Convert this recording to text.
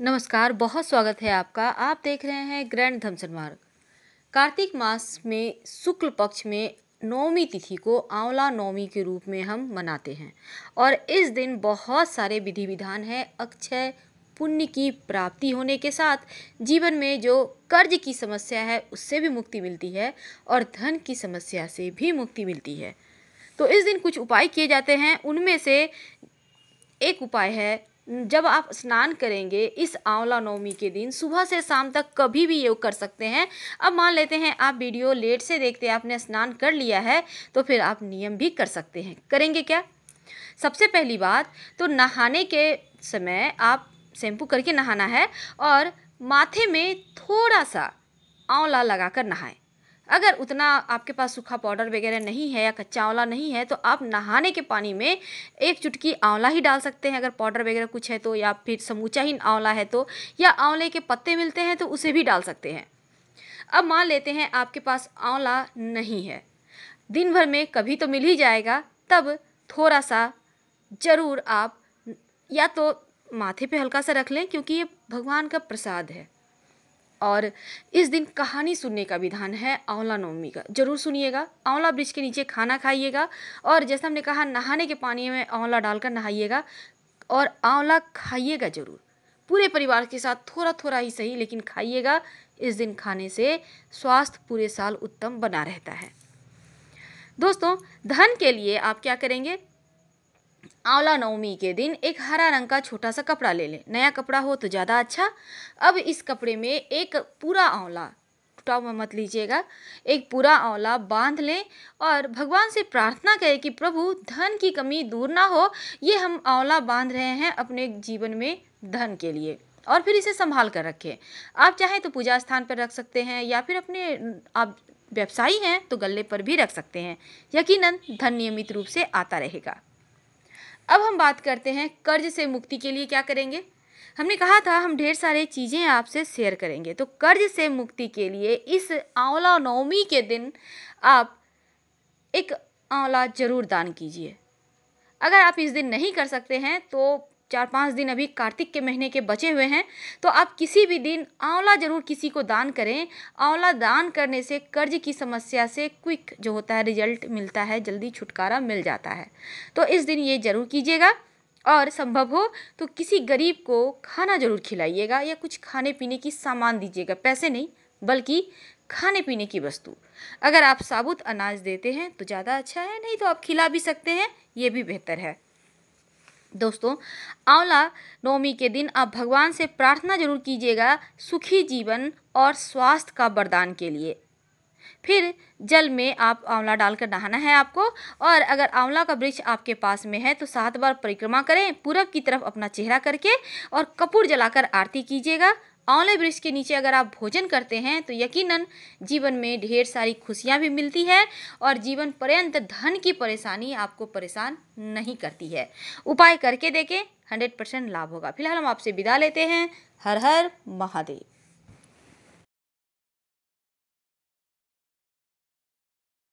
नमस्कार बहुत स्वागत है आपका आप देख रहे हैं ग्रैंड धमसन मार्ग कार्तिक मास में शुक्ल पक्ष में नवमी तिथि को आंवला नवमी के रूप में हम मनाते हैं और इस दिन बहुत सारे विधि विधान हैं अक्षय पुण्य की प्राप्ति होने के साथ जीवन में जो कर्ज की समस्या है उससे भी मुक्ति मिलती है और धन की समस्या से भी मुक्ति मिलती है तो इस दिन कुछ उपाय किए जाते हैं उनमें से एक उपाय है जब आप स्नान करेंगे इस आंवला नवमी के दिन सुबह से शाम तक कभी भी योग कर सकते हैं अब मान लेते हैं आप वीडियो लेट से देखते आपने स्नान कर लिया है तो फिर आप नियम भी कर सकते हैं करेंगे क्या सबसे पहली बात तो नहाने के समय आप शैम्पू करके नहाना है और माथे में थोड़ा सा आंवला लगाकर नहाएं अगर उतना आपके पास सूखा पाउडर वगैरह नहीं है या कच्चा आंवला नहीं है तो आप नहाने के पानी में एक चुटकी आंवला ही डाल सकते हैं अगर पाउडर वगैरह कुछ है तो या फिर समूचा ही आंवला है तो या आंवले के पत्ते मिलते हैं तो उसे भी डाल सकते हैं अब मान लेते हैं आपके पास आंवला नहीं है दिन भर में कभी तो मिल ही जाएगा तब थोड़ा सा ज़रूर आप या तो माथे पे हल्का सा रख लें क्योंकि ये भगवान का प्रसाद है और इस दिन कहानी सुनने का विधान है आंवला नवमी का जरूर सुनिएगा आंवला वृक्ष के नीचे खाना खाइएगा और जैसा हमने कहा नहाने के पानी में आंवला डालकर नहाइएगा और आंवला खाइएगा जरूर पूरे परिवार के साथ थोड़ा थोड़ा ही सही लेकिन खाइएगा इस दिन खाने से स्वास्थ्य पूरे साल उत्तम बना रहता है दोस्तों धन के लिए आप क्या करेंगे आंवला नवमी के दिन एक हरा रंग का छोटा सा कपड़ा ले लें नया कपड़ा हो तो ज़्यादा अच्छा अब इस कपड़े में एक पूरा आंवला टॉप में मत लीजिएगा एक पूरा आंवला बांध लें और भगवान से प्रार्थना करें कि प्रभु धन की कमी दूर ना हो ये हम आंवला बांध रहे हैं अपने जीवन में धन के लिए और फिर इसे संभाल कर रखें आप चाहें तो पूजा स्थान पर रख सकते हैं या फिर अपने आप व्यवसायी हैं तो गले पर भी रख सकते हैं यकीनन धन नियमित रूप से आता रहेगा अब हम बात करते हैं कर्ज से मुक्ति के लिए क्या करेंगे हमने कहा था हम ढेर सारे चीज़ें आपसे शेयर करेंगे तो कर्ज से मुक्ति के लिए इस आंवला नवमी के दिन आप एक आंवला ज़रूर दान कीजिए अगर आप इस दिन नहीं कर सकते हैं तो चार पाँच दिन अभी कार्तिक के महीने के बचे हुए हैं तो आप किसी भी दिन आंवला ज़रूर किसी को दान करें आंवला दान करने से कर्ज की समस्या से क्विक जो होता है रिजल्ट मिलता है जल्दी छुटकारा मिल जाता है तो इस दिन ये ज़रूर कीजिएगा और संभव हो तो किसी गरीब को खाना ज़रूर खिलाइएगा या कुछ खाने पीने की सामान दीजिएगा पैसे नहीं बल्कि खाने पीने की वस्तु अगर आप साबुत अनाज देते हैं तो ज़्यादा अच्छा है नहीं तो आप खिला भी सकते हैं ये भी बेहतर है दोस्तों आंवला नवमी के दिन आप भगवान से प्रार्थना जरूर कीजिएगा सुखी जीवन और स्वास्थ्य का वरदान के लिए फिर जल में आप आंवला डालकर नहाना है आपको और अगर आंवला का वृक्ष आपके पास में है तो सात बार परिक्रमा करें पूरब की तरफ अपना चेहरा करके और कपूर जलाकर आरती कीजिएगा आंवले वृक्ष के नीचे अगर आप भोजन करते हैं तो यकीनन जीवन में ढेर सारी खुशियाँ भी मिलती है और जीवन पर्यंत धन की परेशानी आपको परेशान नहीं करती है उपाय करके देखें हंड्रेड परसेंट लाभ होगा फिलहाल हम आपसे विदा लेते हैं हर हर महादेव